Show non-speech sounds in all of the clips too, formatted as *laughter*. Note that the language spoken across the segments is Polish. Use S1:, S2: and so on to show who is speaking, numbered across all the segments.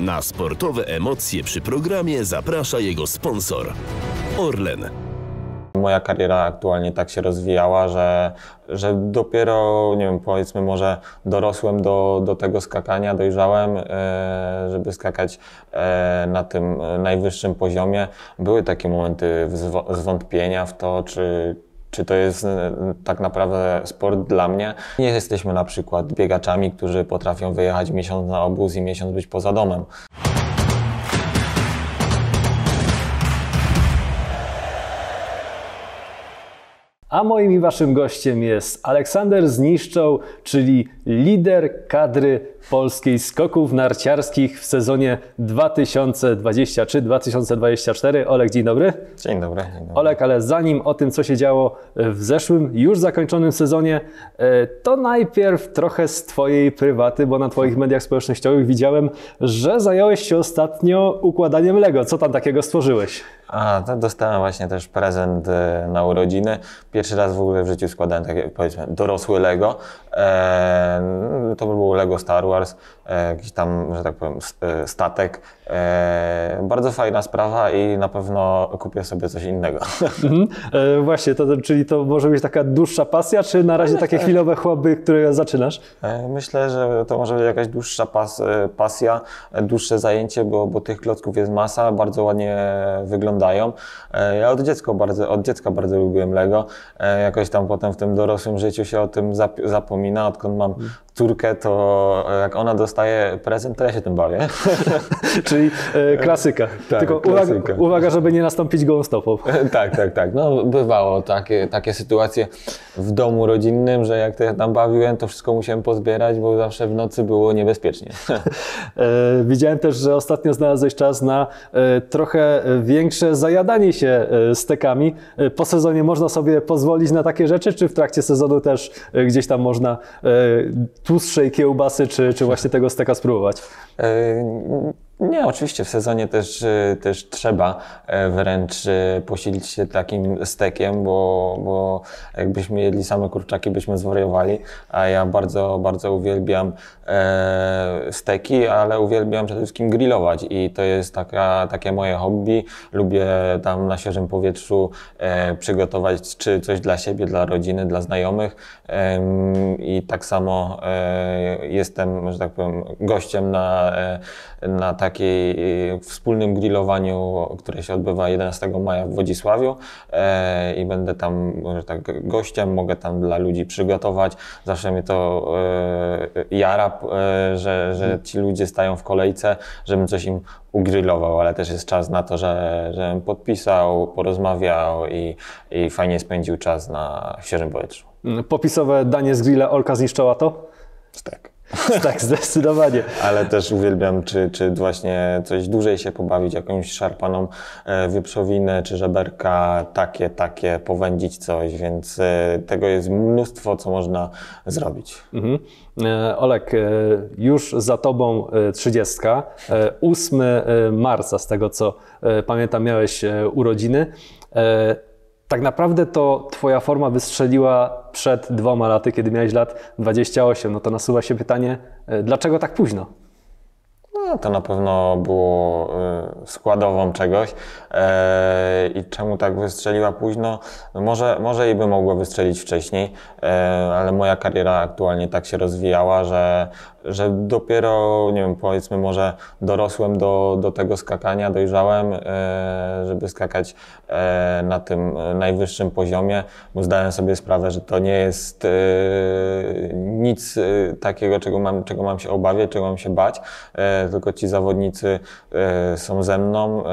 S1: Na sportowe emocje przy programie zaprasza jego sponsor Orlen. Moja kariera aktualnie tak się rozwijała, że, że dopiero, nie wiem, powiedzmy może dorosłem do, do tego skakania, dojrzałem, e, żeby skakać e, na tym najwyższym poziomie. Były takie momenty zwątpienia w to, czy, czy to jest e, tak naprawdę sport dla mnie. Nie jesteśmy na przykład biegaczami, którzy potrafią wyjechać miesiąc na obóz i miesiąc być poza domem.
S2: A moim i waszym gościem jest Aleksander Zniszczą, czyli lider kadry polskiej skoków narciarskich w sezonie 2023-2024. Olek, dzień dobry. Dzień dobry. Dzień dobry. Olek, ale zanim o tym, co się działo w zeszłym, już zakończonym sezonie, e, to najpierw trochę z twojej prywaty, bo na twoich mediach społecznościowych widziałem, że zająłeś się ostatnio układaniem Lego. Co tam takiego
S1: stworzyłeś? A, to dostałem właśnie też prezent y, na urodziny. Pierwszy raz w ogóle w życiu składałem takie, powiedzmy, dorosły Lego. Eee, to był Lego Star Wars jakiś e, tam, że tak powiem, e, statek. E, bardzo fajna sprawa i na pewno kupię sobie coś innego. *laughs*
S2: Mhm. Właśnie, to, czyli to może być taka dłuższa pasja, czy na razie tak, takie tak. chwilowe chłoby, które zaczynasz?
S1: Myślę, że to może być jakaś dłuższa pas, pasja, dłuższe zajęcie, bo, bo tych klocków jest masa, bardzo ładnie wyglądają. Ja od dziecka bardzo, od dziecka bardzo lubiłem Lego. Jakoś tam potem w tym dorosłym życiu się o tym zapomina, odkąd mam, mhm córkę, to e, jak ona dostaje prezent, to ja się tym bawię. *laughs* Czyli e, klasyka. *laughs* Tak, Tylko klasyka. Uwaga, uwaga, żeby nie nastąpić gołą e, tak, tak, tak. No bywało takie, takie sytuacje w domu rodzinnym, że jak to ja tam bawiłem, to wszystko musiałem pozbierać, bo zawsze w nocy było niebezpiecznie. *laughs* e, widziałem też, że ostatnio znalazłeś czas na e, trochę
S2: większe zajadanie się e, stekami. Po sezonie można sobie pozwolić na takie rzeczy, czy w trakcie sezonu też gdzieś tam można tłustszej kiełbasy, czy, czy właśnie tego steka spróbować? E,
S1: nie, oczywiście w sezonie też, y, też trzeba e, wręcz y, posilić się takim stekiem, bo, bo jakbyśmy jedli same kurczaki, byśmy zwariowali, a ja bardzo, bardzo uwielbiam e, steki, ale uwielbiam przede wszystkim grillować i to jest taka, takie moje hobby. Lubię tam na świeżym powietrzu e, przygotować czy coś dla siebie, dla rodziny, dla znajomych i tak samo jestem, że tak powiem, gościem na, na tak takiej y, wspólnym grillowaniu, które się odbywa 11 maja w Wodzisławiu e, i będę tam tak gościem, mogę tam dla ludzi przygotować. Zawsze mnie to e, jara, e, że, że ci ludzie stają w kolejce, żebym coś im ugrillował, ale też jest czas na to, że, żebym podpisał, porozmawiał i, i fajnie spędził czas na świeżym powietrzu.
S2: Popisowe danie z grilla Olka zniszczała to? Tak.
S1: *laughs* tak, zdecydowanie. Ale też uwielbiam, czy, czy właśnie coś dłużej się pobawić, jakąś szarpaną e, wieprzowinę, czy żeberka, takie, takie, powędzić coś, więc e, tego jest mnóstwo, co można zrobić. Mhm. E, Olek, już
S2: za tobą 30. 8 marca, z tego co pamiętam, miałeś urodziny tak naprawdę to Twoja forma wystrzeliła przed dwoma laty, kiedy miałeś lat 28. No to nasuwa się pytanie, e, dlaczego tak późno?
S1: No, to na pewno było e, składową czegoś. E, I czemu tak wystrzeliła późno? No, może, może i by mogła wystrzelić wcześniej, ale moja kariera aktualnie tak się rozwijała, że że dopiero, nie wiem, powiedzmy może dorosłem do, do tego skakania, dojrzałem, e, żeby skakać e, na tym najwyższym poziomie, bo zdałem sobie sprawę, że to nie jest e, nic takiego, czego mam, czego mam się obawiać, czego mam się bać, tylko ci zawodnicy są ze mną,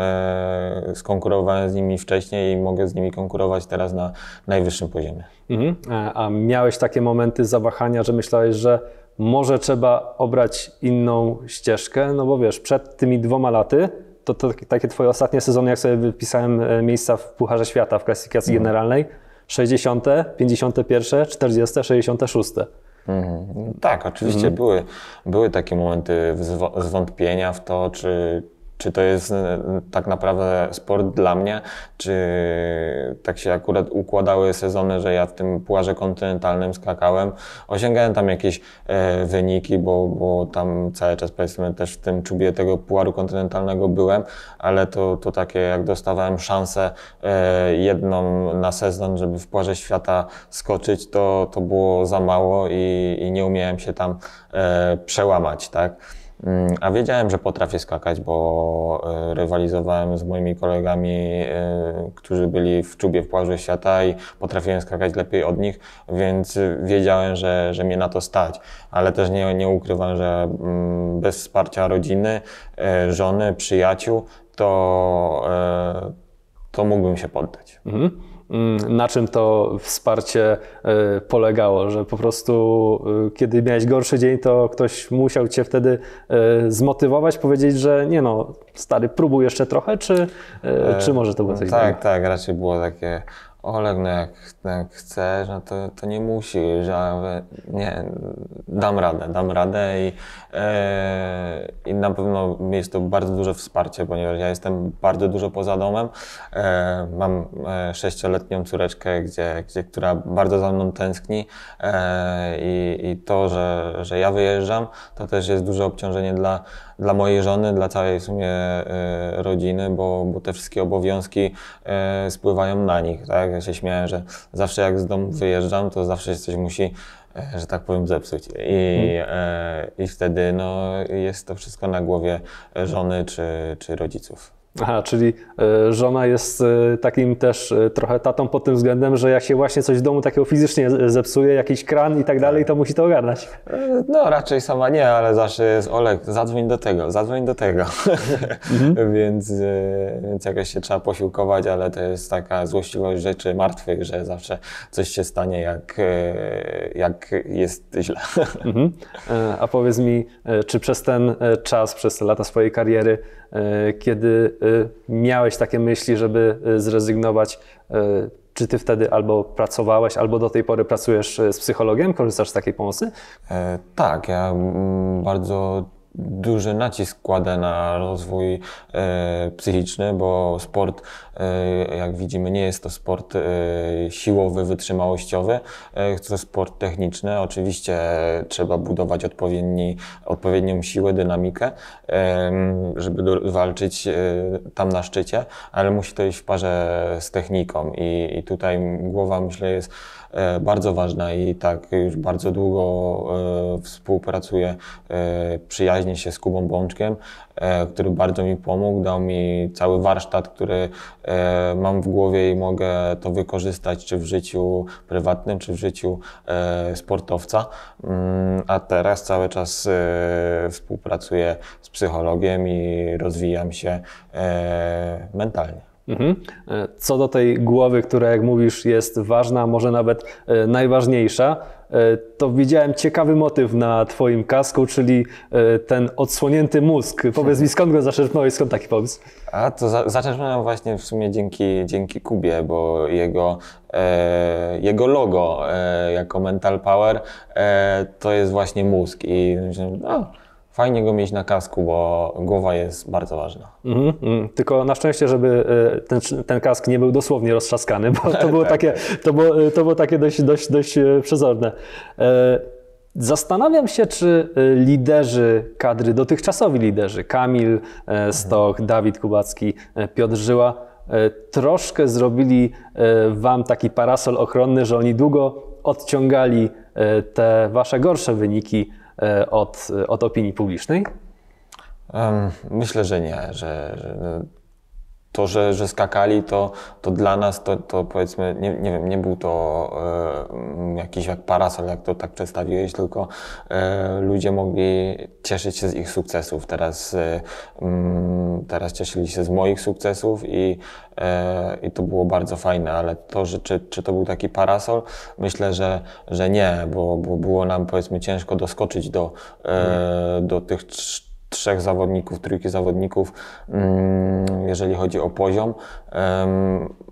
S1: skonkurowałem z nimi wcześniej i mogę z nimi konkurować teraz na najwyższym poziomie. Mhm.
S2: A miałeś takie momenty zawahania, że myślałeś, że może trzeba obrać inną ścieżkę, no bo wiesz, przed tymi dwoma laty to, to takie twoje ostatnie sezony, jak sobie wypisałem e, miejsca w Pucharze Świata w klasyfikacji mhm. generalnej, 60., 51., 40., 66.
S1: Mhm. Tak, oczywiście mhm. były, były takie momenty zwątpienia w to, czy, czy to jest e, tak naprawdę sport dla mnie, czy tak się akurat układały sezony, że ja w tym płaże kontynentalnym skakałem. Osiągałem tam jakieś e, wyniki, bo, bo tam cały czas powiedzmy też w tym czubie tego puaru kontynentalnego byłem, ale to, to takie jak dostawałem szansę e, jedną na sezon, żeby w płaże świata skoczyć, to, to było za mało i, i nie umiałem się tam e, przełamać, tak. Mm, a wiedziałem, że potrafię skakać, bo e, rywalizowałem z moimi kolegami, e, którzy byli w czubie w płażu świata i potrafiłem skakać lepiej od nich, więc wiedziałem, że, że mnie na to stać. Ale też nie, nie ukrywam, że mm, bez wsparcia rodziny, e, żony, przyjaciół, to, to mógłbym się poddać. Mhm. Mm, na czym to wsparcie
S2: y, polegało, że po prostu y, kiedy miałeś gorszy dzień, to ktoś musiał cię wtedy y, zmotywować, powiedzieć, że nie no, stary, próbuj jeszcze trochę, czy, e, czy może to było coś Tak, innego?
S1: tak, raczej było takie Oleg, no jak, no jak chcesz, no to, to nie musisz, że nie, dam radę, dam radę i, yy, i na pewno jest to bardzo duże wsparcie, ponieważ ja jestem bardzo dużo poza domem. Yy, mam e, sześcioletnią córeczkę, gdzie, gdzie, która bardzo za mną tęskni yy, i, to, że, że ja wyjeżdżam, to też jest duże obciążenie dla, dla mojej żony, dla całej w sumie e, rodziny, bo, bo te wszystkie obowiązki e, spływają na nich. Tak? Ja się śmieję, że zawsze jak z domu wyjeżdżam, to zawsze się coś musi e, że tak powiem, zepsuć. I, i wtedy no, jest to wszystko na głowie żony czy, czy rodziców. Aha, czyli
S2: e, żona jest e, takim też e, trochę tatą pod tym względem, że jak się właśnie coś w domu takiego fizycznie zepsuje, jakiś kran i tak dalej, to musi to ogarnać.
S1: No raczej sama nie, ale zawsze jest Olek, zadzwoń do tego, zadzwoń do tego. Mhm. *laughs* więc, więc jakoś się trzeba posiłkować, ale to jest taka złośliwość rzeczy martwych, że zawsze coś się stanie, jak, jak jest źle. *laughs* Mhm. A powiedz mi,
S2: czy przez ten czas, przez te lata swojej kariery, kiedy Y, miałeś takie myśli, żeby y, zrezygnować? Y, czy ty wtedy albo pracowałeś, albo do tej pory pracujesz z psychologiem? Korzystasz z takiej pomocy?
S1: E, tak, ja mm, bardzo duży nacisk kładę na rozwój e, psychiczny, bo sport, e, jak widzimy, nie jest to sport e, siłowy, wytrzymałościowy, e, to sport techniczny. Oczywiście trzeba budować odpowiedni, odpowiednią siłę, dynamikę, e, żeby do, walczyć e, tam na szczycie, ale musi to iść w parze z techniką i, i tutaj głowa, myślę, jest E, bardzo ważna i tak już bardzo długo e, współpracuję e, przyjaźnie się z Kubą Bączkiem, który bardzo mi pomógł, dał mi cały warsztat, który mam w głowie i mogę to wykorzystać czy w życiu prywatnym, czy w życiu sportowca. Mm, a teraz cały czas współpracuję z psychologiem i rozwijam się mentalnie.
S2: Mhm. E, co do tej głowy, która, jak mówisz, jest ważna, może nawet e, najważniejsza, e, to widziałem ciekawy motyw na Twoim kasku, czyli ten odsłonięty mózg. Powiedz mi,
S1: skąd go zaczerpnąłeś, skąd taki pomysł? A to za zaczerpnąłem właśnie w sumie dzięki, dzięki Kubie, bo jego, e, jego logo e, jako Mental Power e, to jest właśnie mózg i myślałem, no, fajnie go mieć na kasku, bo głowa jest bardzo ważna.
S2: Mm, Tylko na szczęście, żeby e, ten, ten, kask nie był dosłownie roztrzaskany, bo to *laughs* tak, było tak.
S1: takie, to
S2: było, e, to było takie dość, dość, dość e, przezorne. Zastanawiam się, czy liderzy kadry, dotychczasowi liderzy, Kamil Stoch, mhm. Dawid Kubacki, Piotr Żyła, troszkę zrobili wam taki parasol ochronny, że oni długo odciągali te wasze gorsze wyniki E, od, e, od opinii publicznej?
S1: Myślę, że nie, że, że no, to, że, że skakali, to, to dla nas to, to powiedzmy, nie, nie wiem, nie był to e, jakiś jak parasol, jak to tak przedstawiłeś, tylko e, ludzie mogli cieszyć się z ich sukcesów. Teraz, e, mm, teraz cieszyli się z moich sukcesów i, i to było bardzo fajne, ale to, że, czy, czy to był taki parasol, myślę, że, że nie, bo, bo było nam powiedzmy ciężko doskoczyć do, mhm. do tych trzech zawodników, trójki zawodników, mm, jeżeli chodzi o poziom,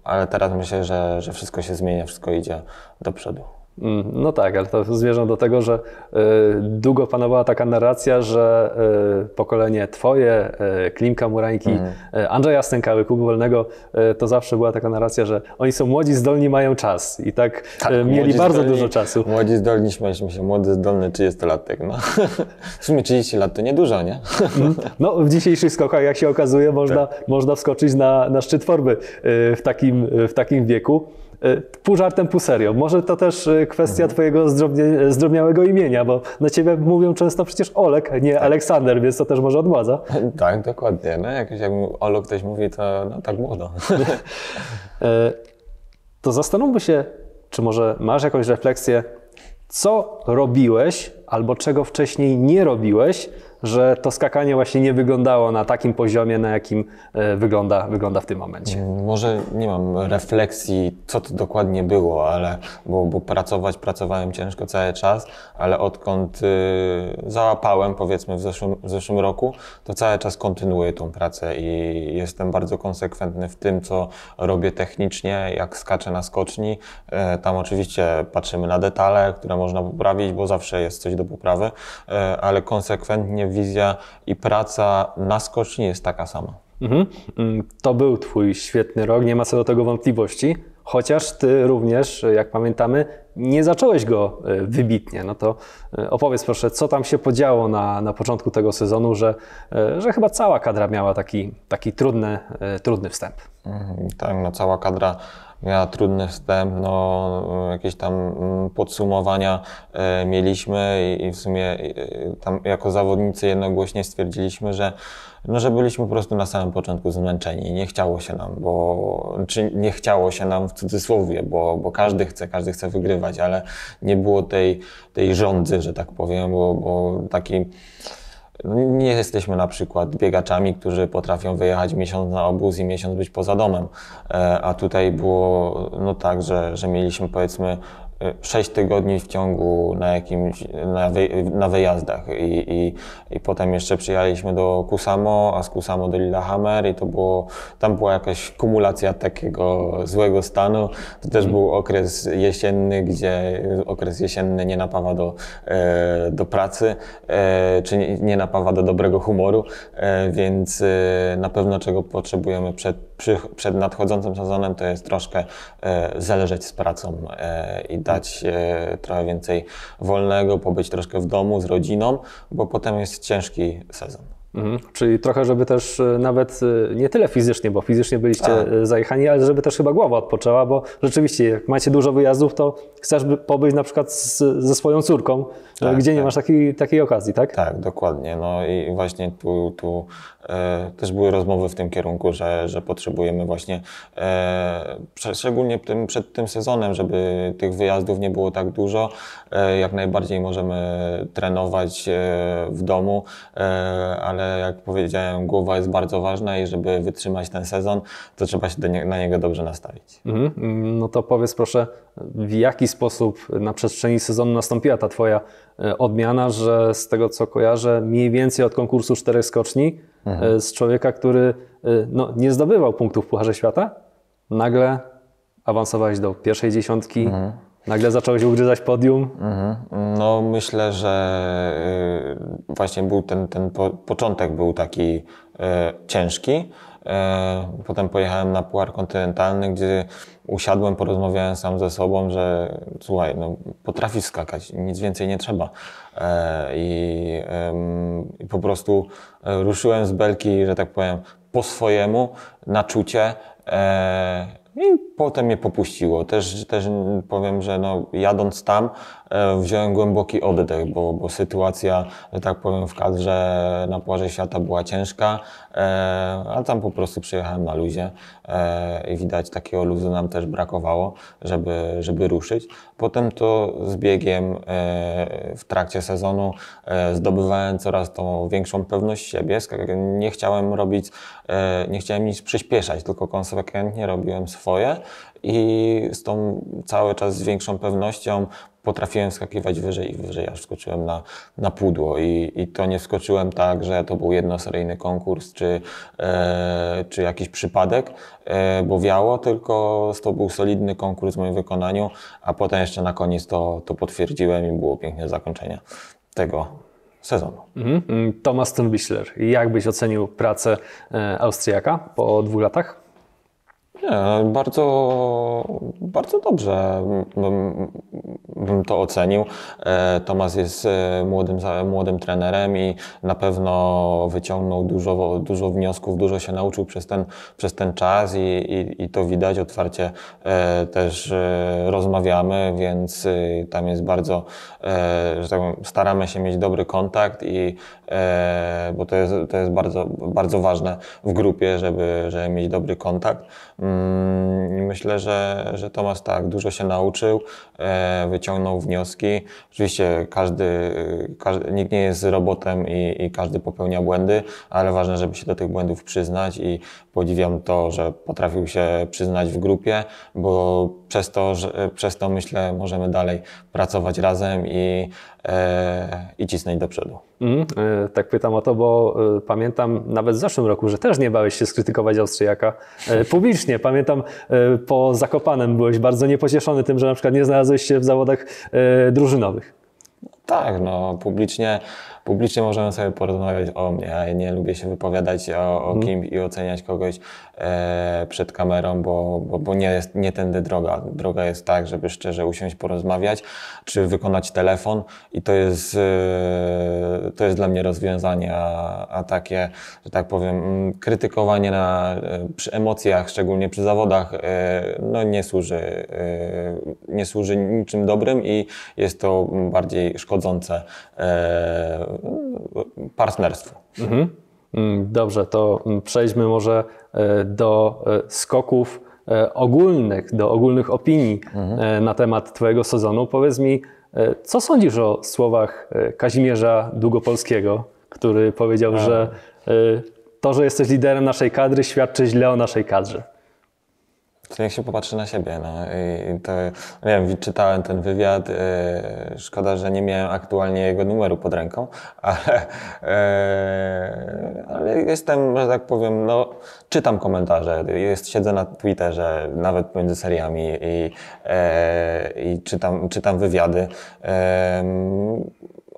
S1: ale teraz myślę, że, że wszystko się zmienia, wszystko idzie do przodu.
S2: Mm, no tak, ale to zmierza do tego, że e, długo panowała taka narracja, że e, pokolenie twoje, e, Klimka Murańki, mm. Andrzeja Stękały, Kuby Wolnego, to zawsze była taka narracja, że oni są młodzi, zdolni, mają czas i tak, tak mieli bardzo zdolni, dużo
S1: czasu. Młodzi, zdolni, śmialiśmy się, młody, zdolny 30-latek. No. *laughs* W sumie 30 lat to niedużo, nie? *laughs* Mm,
S2: no w dzisiejszych skokach, jak się okazuje, można, tak. można wskoczyć na, na szczyt formy w takim, w takim wieku. E, pół żartem, pół serio. Może to też e, kwestia mhm. twojego zdrobniałego e, imienia, bo na ciebie mówią często przecież Olek, nie tak. Aleksander, więc to też może odmładza. *laughs*
S1: Tak, dokładnie. No, jakiś, jak Olek ktoś mówi, to no, tak młodo.
S2: *laughs* to zastanówmy się, czy może masz jakąś refleksję, co robiłeś albo czego wcześniej nie robiłeś, że to skakanie właśnie nie wyglądało na takim poziomie, na jakim e, wygląda, wygląda w tym momencie.
S1: Mm, może nie mam refleksji, co to dokładnie było, ale bo, bo pracować, pracowałem ciężko cały czas, ale odkąd y, załapałem, powiedzmy w zeszłym, w zeszłym roku, to cały czas kontynuuję tą pracę i jestem bardzo konsekwentny w tym, co robię technicznie, jak skaczę na skoczni. Y, tam oczywiście patrzymy na detale, które można poprawić, bo zawsze jest coś do poprawy, y, ale konsekwentnie wizja i praca na skoczni jest taka sama.
S2: Mhm. Mm, to był Twój świetny rok, nie ma co do tego wątpliwości. Chociaż Ty również, jak pamiętamy, nie zacząłeś go e, wybitnie. No to e, opowiedz proszę, co tam się podziało na, na początku tego sezonu, że, e, że chyba cała kadra miała taki, taki trudny, trudny wstęp.
S1: Mhm, tak, no cała kadra miała trudny wstęp, no jakieś tam mm, podsumowania e, mieliśmy i, w sumie e, tam jako zawodnicy jednogłośnie stwierdziliśmy, że no, że byliśmy po prostu na samym początku zmęczeni. Nie chciało się nam, bo, czy nie chciało się nam w cudzysłowie, bo, bo każdy chce, każdy chce wygrywać, ale nie było tej, tej rządzy, że tak powiem, bo, bo taki, no, nie jesteśmy na przykład biegaczami, którzy potrafią wyjechać miesiąc na obóz i miesiąc być poza domem. E, a tutaj było no tak, że, że mieliśmy powiedzmy 6 y, tygodni w ciągu na jakimś, na, wy, na wyjazdach I, i, i potem jeszcze przyjechaliśmy do Kusamo, a z Kusamo do Lillehammer i to było, tam była jakaś kumulacja takiego złego stanu. To też był okres jesienny, gdzie okres jesienny nie napawa do, e, do pracy, e, czy nie, nie napawa do dobrego humoru, e, więc na pewno czego potrzebujemy przed przy, przed nadchodzącym sezonem to jest troszkę e, zależeć z pracą e, i dać e, trochę więcej wolnego, pobyć troszkę w domu z rodziną, bo potem jest ciężki sezon.
S2: Mhm. Czyli trochę, żeby też e, nawet e, nie tyle fizycznie, bo fizycznie byliście A. Tak. E, zajechani, ale żeby też chyba głowa odpoczęła, bo rzeczywiście, jak macie dużo wyjazdów, to chcesz pobyć na przykład z, ze swoją córką, tak, gdzie
S1: tak. nie masz taki, takiej okazji, tak? Tak, dokładnie. No i właśnie tu, tu E, też były rozmowy w tym kierunku, że, że potrzebujemy właśnie, e, szczególnie tym, przed tym sezonem, żeby tych wyjazdów nie było tak dużo. E, jak najbardziej możemy trenować w domu, ale jak powiedziałem, głowa jest bardzo ważna i żeby wytrzymać ten sezon, to trzeba się nie, na niego dobrze nastawić.
S2: Mhm. No to powiedz proszę, w jaki sposób na przestrzeni sezonu nastąpiła ta Twoja E, odmiana, że z tego co kojarzę, mniej więcej od konkursu czterech skoczni, e, mhm. z człowieka, który e, no, nie zdobywał punktów w Pucharze Świata, nagle awansowałeś do pierwszej dziesiątki, mhm. nagle zacząłeś ugryzać
S1: podium. Mhm. No myślę, że właśnie był ten, ten po, początek był taki ciężki, E, potem pojechałem na Puar Kontynentalny, gdzie usiadłem, porozmawiałem sam ze sobą, że słuchaj, no, potrafisz skakać, nic więcej nie trzeba. E, I, I po prostu ruszyłem z belki, że tak powiem, po swojemu, na czucie. E, I potem mnie popuściło. Też, też powiem, że no, jadąc tam e, wziąłem głęboki oddech, bo, bo sytuacja, że tak powiem, w kadrze na Płaże Świata była ciężka, e, a tam po prostu przyjechałem na luzie e, i widać takiego luzu nam też brakowało, żeby, żeby ruszyć. Potem to z biegiem e, w trakcie sezonu e, zdobywałem coraz tą większą pewność siebie. Nie chciałem robić, e, nie chciałem nic przyspieszać, tylko konsekwentnie robiłem swoje i z tą cały czas z większą pewnością potrafiłem skakiwać wyżej i wyżej, aż skoczyłem na, na pudło. I, I to nie wskoczyłem tak, że to był jednoseryjny konkurs czy, e, czy jakiś przypadek, e, bo wiało, tylko to był solidny konkurs w moim wykonaniu, a potem jeszcze na koniec to, to potwierdziłem i było piękne zakończenie tego sezonu.
S2: Mhm. Thomas Tunbichler, jak byś ocenił pracę e, Austriaka po dwóch latach?
S1: Nie, bardzo, bardzo dobrze bym, bym, to ocenił. E, Tomas jest e, młodym, młodym trenerem i na pewno wyciągnął dużo, dużo wniosków, dużo się nauczył przez ten, przez ten czas i, i, i to widać. Otwarcie e, też rozmawiamy, więc tam jest bardzo, że tak powiem, staramy się mieć dobry kontakt i E, bo to jest, to jest bardzo, bardzo ważne w grupie, żeby, żeby mieć dobry kontakt. Mm, myślę, że, że Tomasz tak, dużo się nauczył, e, wyciągnął wnioski. Oczywiście każdy, e, każdy nikt nie jest robotem i, i każdy popełnia błędy, ale ważne, żeby się do tych błędów przyznać i podziwiam to, że potrafił się przyznać w grupie, bo przez to, że, przez to myślę, możemy dalej pracować razem i, e, i cisnąć do przodu. Mm. Tak pytam o
S2: to, bo e, pamiętam nawet w zeszłym roku, że też nie bałeś się skrytykować Austriaka e, *laughs* publicznie. Pamiętam po Zakopanem byłeś bardzo niepocieszony tym, że na przykład nie znalazłeś się w zawodach
S1: drużynowych. Tak, no publicznie, publicznie możemy sobie porozmawiać o mnie. Ja nie lubię się wypowiadać o, o mhm. kimś i oceniać kogoś E, przed kamerą, bo, bo, bo nie, jest, nie tędy droga. Droga jest tak, żeby szczerze usiąść, porozmawiać, czy wykonać telefon i to jest, e, to jest dla mnie rozwiązanie, a, a takie, że tak powiem, mm, krytykowanie na, e, przy emocjach, szczególnie przy zawodach, no nie służy, nie służy niczym dobrym i jest to bardziej szkodzące partnerstwu.
S2: Mhm. Mm, dobrze, to mm, przejdźmy może e, do e, skoków e, ogólnych, do ogólnych opinii mhm. na temat Twojego sezonu. Powiedz mi, co sądzisz o słowach Kazimierza Długopolskiego, który powiedział, A. że to, że jesteś liderem naszej kadry, świadczy źle o naszej kadrze?
S1: to niech się popatrzy na siebie. No. I to, nie wiem, czytałem ten wywiad, y, szkoda, że nie miałem aktualnie jego numeru pod ręką, *laughs* ale, y, ale jestem, że tak powiem, no, czytam komentarze, jest, siedzę na Twitterze, nawet pomiędzy seriami i, y, i czytam, czytam wywiady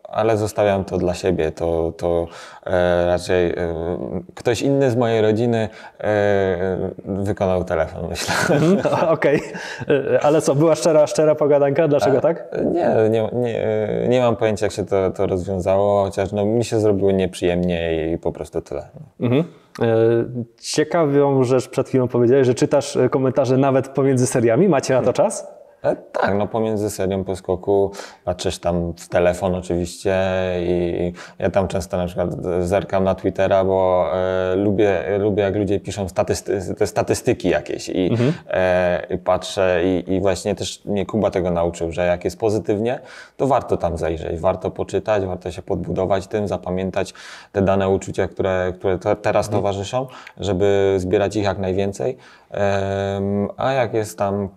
S1: ale zostawiam to dla siebie. To, to e, raczej e, ktoś inny z mojej rodziny e, wykonał telefon, myślę.
S2: Mhm, *laughs* okej, okay. E, ale co, była szczera, szczera pogadanka? Dlaczego A, tak?
S1: Nie, nie, nie, e, nie mam pojęcia, jak się to, to rozwiązało, chociaż no, mi się zrobiło nieprzyjemnie i po prostu tyle.
S2: Mhm. E, Ciekawą rzecz przed chwilą powiedziałeś, że czytasz komentarze nawet pomiędzy seriami. Macie na to czas?
S1: E, tak, no pomiędzy serią poskoku, patrzysz tam w telefon oczywiście i ja tam często na przykład zerkam na Twittera, bo e, lubię, lubię jak ludzie piszą statysty te statystyki jakieś i, mhm. e, i patrzę i, i, właśnie też mnie Kuba tego nauczył, że jak jest pozytywnie, to warto tam zajrzeć, warto poczytać, warto się podbudować tym, zapamiętać te dane uczucia, które, które te, teraz mhm. towarzyszą, żeby zbierać ich jak najwięcej. A jak jest tam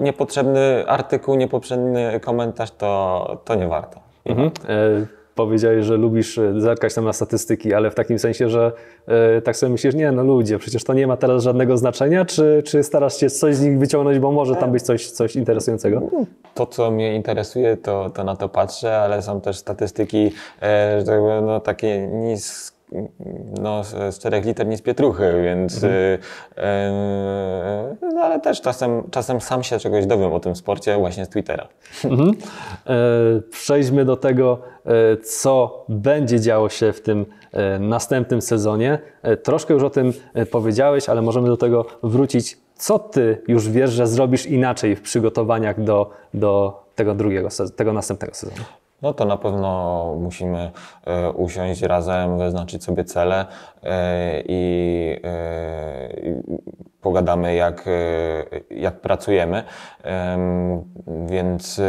S1: niepotrzebny artykuł, niepotrzebny komentarz, to, to nie warto. Mhm. E, powiedziałeś, że lubisz e, zerkać
S2: tam na statystyki, ale w takim sensie, że e, tak sobie myślisz, nie no ludzie, przecież to nie ma teraz żadnego znaczenia, czy, czy starasz się coś z nich wyciągnąć, bo może tam być coś, coś interesującego?
S1: To, co mnie interesuje, to, to na to patrzę, ale są też statystyki, że tak powiem, no, takie niskie no, z czterech liter nie z pietruchy, więc mhm. yy, no, ale też czasem, czasem sam się czegoś dowiem o tym sporcie właśnie z Twittera.
S2: Mhm. E, przejdźmy do tego, e, co będzie działo się w tym e, następnym sezonie. Troszkę już o tym powiedziałeś, ale możemy do tego wrócić. Co ty już wiesz, że zrobisz inaczej w przygotowaniach do, do tego drugiego, tego następnego sezonu?
S1: no to na pewno musimy e, usiąść razem, wyznaczyć sobie cele e, e, i pogadamy, jak, jak pracujemy. Więc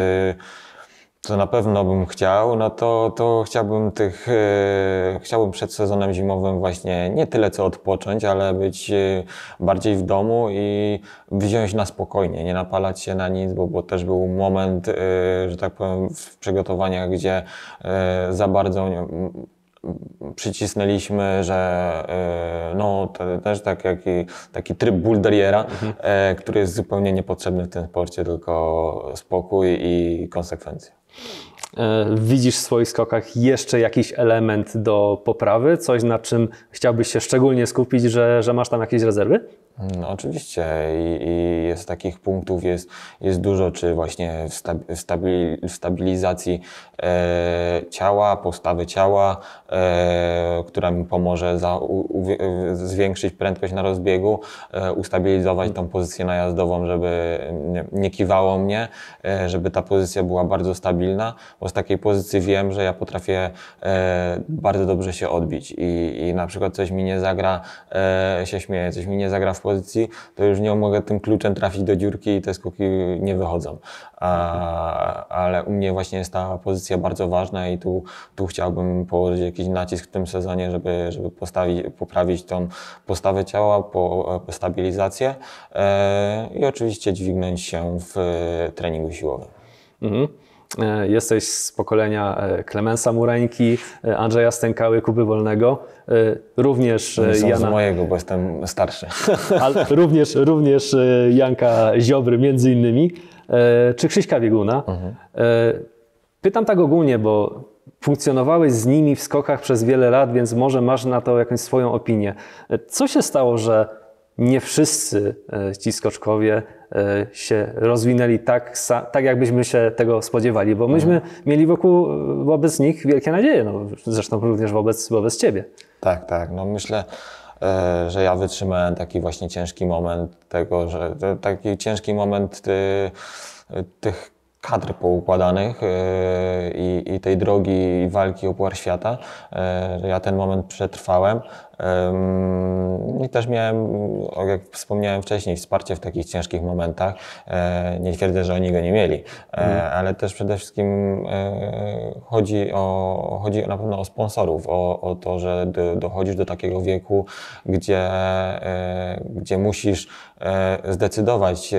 S1: to na pewno bym chciał, no to, to chciałbym tych, yy, chciałbym przed sezonem zimowym właśnie nie tyle co odpocząć, ale być yy, bardziej w domu i wziąć na spokojnie, nie napalać się na nic, bo, bo też był moment, yy, że tak powiem, w przygotowaniach, gdzie za bardzo nie, przycisnęliśmy, że no, też tak, taki, taki tryb bulderiera, mhm. który jest zupełnie niepotrzebny w tym sporcie, tylko spokój i konsekwencje. Mm. E, widzisz w swoich skokach jeszcze jakiś element do
S2: poprawy, coś na czym chciałbyś się szczególnie skupić, że, że masz tam jakieś rezerwy?
S1: No oczywiście I, I, jest takich punktów, jest, jest dużo, czy właśnie w, stabi w stabilizacji e, ciała, postawy ciała, e, która mi pomoże za, u, u, zwiększyć prędkość na rozbiegu, e, ustabilizować tą pozycję najazdową, żeby nie, nie kiwało mnie, e, żeby ta pozycja była bardzo stabilna bo z takiej pozycji wiem, że ja potrafię e, bardzo dobrze się odbić i, i na przykład coś mi nie zagra, e, się śmieję, coś mi nie zagra w pozycji, to już nie mogę tym kluczem trafić do dziurki i te skoki nie wychodzą. A, ale u mnie właśnie jest ta pozycja bardzo ważna i tu, tu chciałbym położyć jakiś nacisk w tym sezonie, żeby, żeby postawić, poprawić tą postawę ciała, po, stabilizację e, i oczywiście dźwignąć się w e, treningu siłowym.
S2: Mhm. E, jesteś z pokolenia e, Klemensa Murańki, e, Andrzeja Stękały, Kuby Wolnego, również są Jana... z
S1: mojego, bo jestem starszy.
S2: *laughs* Ale również, również Janka Ziobry między innymi, czy Krzyśka Bieguna. Mhm. Pytam tak ogólnie, bo funkcjonowałeś z nimi w skokach przez wiele lat, więc może masz na to jakąś swoją opinię. Co się stało, że nie wszyscy ci skoczkowie E, się rozwinęli tak, tak jakbyśmy się tego spodziewali, bo myśmy mieli wokół, e, wobec nich wielkie nadzieje, no, zresztą również wobec,
S1: wobec Ciebie. Tak, tak, no myślę, e, że ja wytrzymałem taki właśnie ciężki moment tego, że taki ciężki moment tych kadr poukładanych i, i tej drogi i walki o Puchar Świata. Ja ten moment przetrwałem i też miałem, jak wspomniałem wcześniej, wsparcie w takich ciężkich momentach. E, nie twierdzę, że oni go nie mieli, e, mhm. ale też przede wszystkim e, chodzi, o, chodzi na pewno o sponsorów, o, o to, że dochodzisz do takiego wieku, gdzie, gdzie musisz zdecydować,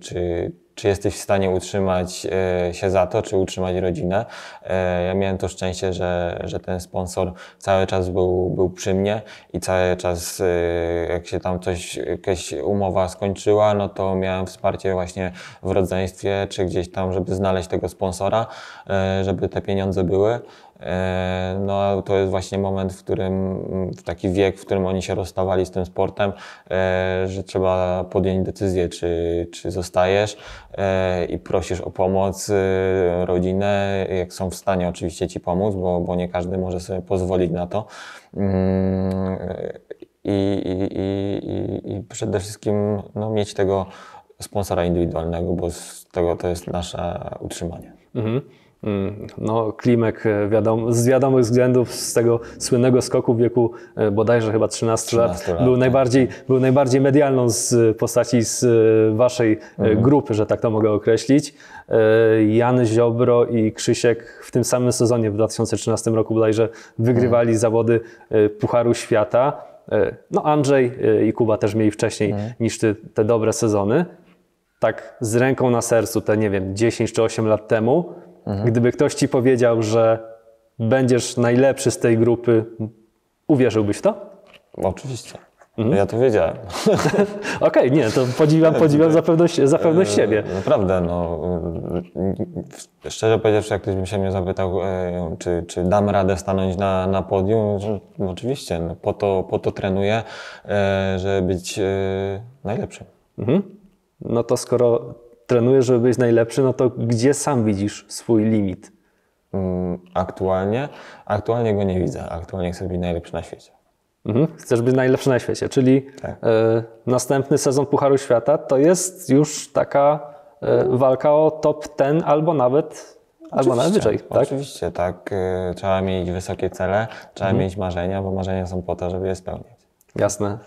S1: czy czy jesteś w stanie utrzymać e, się za to, czy utrzymać rodzinę. E, ja miałem to szczęście, że, że ten sponsor cały czas był, był przy mnie i cały czas, e, jak się tam coś, jakaś umowa skończyła, no to miałem wsparcie właśnie w rodzeństwie, czy gdzieś tam, żeby znaleźć tego sponsora, żeby te pieniądze były. E, no to jest właśnie moment, w którym, w taki wiek, w którym oni się rozstawali z tym sportem, e, że trzeba podjąć decyzję, czy, czy zostajesz e, i prosisz o pomoc rodzinę, jak są w stanie oczywiście ci pomóc, bo, bo nie każdy może sobie pozwolić na to. Mm, I, i, i, i przede wszystkim no, mieć tego sponsora indywidualnego, bo z tego to jest nasze utrzymanie.
S2: Mhm. Mm, no, Klimek e, wiadomo, z wiadomych względów z tego słynnego skoku w wieku e, bodajże chyba 13, 13 lat, był, tak. najbardziej, był najbardziej medialną z postaci z e, waszej mhm. grupy, że tak to mogę określić. Jan Ziobro i Krzysiek w tym samym sezonie w 2013 roku bodajże wygrywali mhm. zawody Pucharu Świata. No Andrzej i Kuba też mieli wcześniej mhm. niż te, te dobre sezony. Tak z ręką na sercu te, nie wiem, 10 czy 8 lat temu – Mhm. Gdyby ktoś ci powiedział, że będziesz najlepszy z tej grupy, uwierzyłbyś w to? Oczywiście. Mhm. Ja to wiedziałem. *laughs* Okej, okay, nie, to podziwiam, podziwiam za pewność, za pewność e, siebie.
S1: Naprawdę, no. E, szczerze powiedziawszy, jak ktoś by się mnie zapytał, e, czy, czy dam radę stanąć na, na podium, no, oczywiście, no, po, to, po to trenuję, żeby być
S2: najlepszym. Mhm. No to skoro trenujesz, żeby być najlepszy, no to gdzie sam
S1: widzisz swój limit? Mm, aktualnie? Aktualnie go nie widzę. Aktualnie chcę być najlepszy na świecie. Mhm. Chcesz być najlepszy na świecie, czyli tak. y, następny
S2: sezon Pucharu Świata to jest już taka y, walka o top ten albo
S1: nawet
S2: Albo nawet najwyżej,
S1: tak? Oczywiście, tak. E, trzeba mieć wysokie cele, trzeba mhm. mieć marzenia, bo marzenia są po to, żeby je spełnić.
S2: Jasne. E,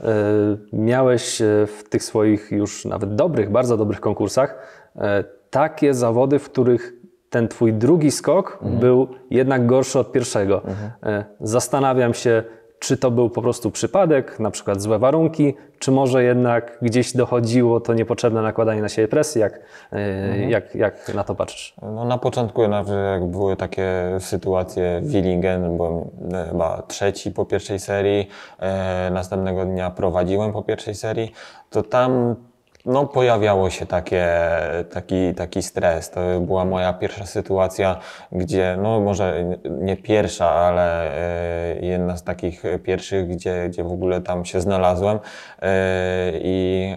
S2: miałeś e, w tych swoich już nawet dobrych, bardzo dobrych konkursach e, takie zawody, w których ten twój drugi skok mhm. był jednak gorszy od pierwszego. Mhm. Zastanawiam się, czy to był po prostu przypadek, na przykład złe warunki, czy może jednak gdzieś dochodziło to niepotrzebne nakładanie na siebie presji? Jak, e, mhm. jak, jak na to patrzysz?
S1: No, na początku, jak były takie sytuacje, Willingen, byłem e, chyba trzeci po pierwszej serii, e, następnego dnia prowadziłem po pierwszej serii, to tam no, pojawiało się takie, taki, taki stres. To była moja pierwsza sytuacja, gdzie, no może nie pierwsza, ale e, jedna z takich pierwszych, gdzie, gdzie w ogóle tam się znalazłem e, i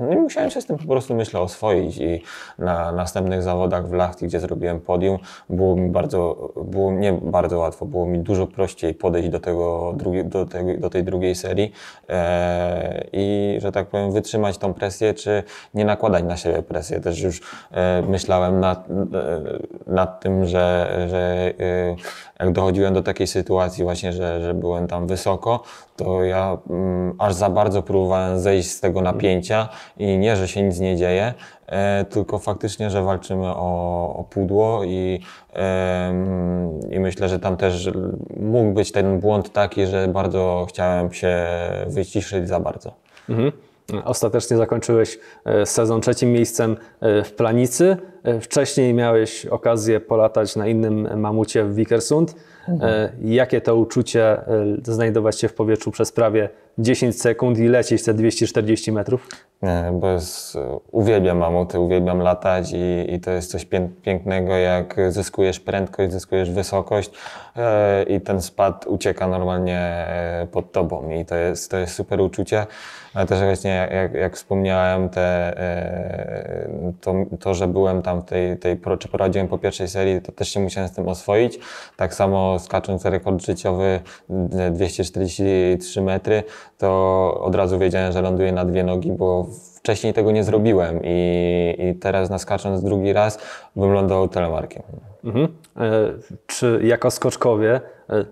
S1: no, musiałem się z tym po prostu, myślę, oswoić i na następnych zawodach w Lachti, gdzie zrobiłem podium, było mi bardzo, było nie bardzo łatwo, było mi dużo prościej podejść do, tego, do, tej, do tej drugiej serii e, i, że tak powiem, wytrzymać wytrzymać tą presję, czy nie nakładać na siebie presję. Też już e, myślałem nad, e, nad tym, że, że e, jak dochodziłem do takiej sytuacji właśnie, że, że byłem tam wysoko, to ja m, mm, aż za bardzo próbowałem zejść z tego napięcia i nie, że się nic nie dzieje, E, tylko faktycznie, że walczymy o, o pudło i, e, i myślę, że tam też mógł być ten błąd taki, że bardzo chciałem się wyciszyć za bardzo.
S2: Mhm. Ostatecznie zakończyłeś e, sezon trzecim miejscem e, w Planicy. E, wcześniej miałeś okazję polatać na innym mamucie w Wikersund. Jakie to uczucie znajdować się w powietrzu przez prawie 10 sekund i lecieć te 240
S1: metrów? Nie, bo jest, uwielbiam mamuty, uwielbiam latać i, i to jest coś pię pięknego, jak zyskujesz prędkość, zyskujesz wysokość i ten spad ucieka normalnie pod tobą i to jest, to jest super uczucie ale też właśnie jak, jak wspomniałem, te, e, to, to, że byłem tam w tej, tej, czy poradziłem po pierwszej serii, to też się musiałem z tym oswoić. Tak samo skacząc rekord życiowy 243 metry, to od razu wiedziałem, że ląduję na dwie nogi, bo wcześniej tego nie zrobiłem i, i teraz naskacząc drugi raz bym lądował telemarkiem. Mhm. E, czy jako skoczkowie, e,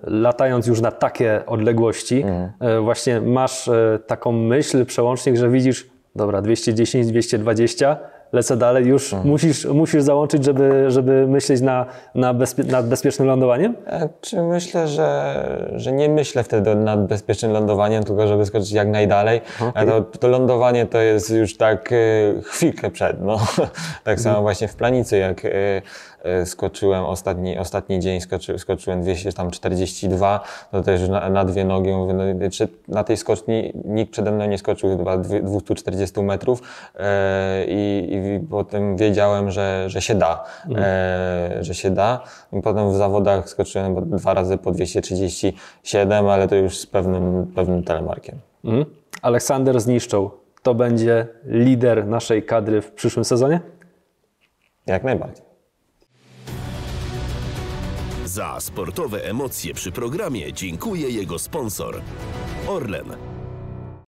S2: latając już na takie odległości, mhm. E, właśnie masz taką myśl, przełącznik, że widzisz, dobra, 210, 220, lecę dalej, już mhm. musisz, musisz załączyć, żeby, żeby myśleć na, na bezpie, nad bezpiecznym lądowaniem? E, czy myślę, że,
S1: że nie myślę wtedy nad bezpiecznym lądowaniem, tylko żeby skoczyć jak najdalej. Okay. To, to, lądowanie to jest już tak e, chwilkę przed. No. *laughs* tak samo mhm. właśnie w planicy, jak e, E, skoczyłem ostatni, ostatni dzień, skoczy, skoczyłem 242, to też na, na dwie nogi. Mówię, no, czy na tej skoczni nikt przede mną nie skoczył chyba 240 metrów e, i, i potem wiedziałem, że, że się da, mhm. e, że się da. I potem w zawodach skoczyłem dwa razy po 237, ale to już z pewnym, pewnym telemarkiem. Mhm. Aleksander zniszczył.
S2: To będzie lider naszej kadry w przyszłym sezonie? Jak najbardziej. Za sportowe emocje przy programie dziękuję jego sponsor. Orlen.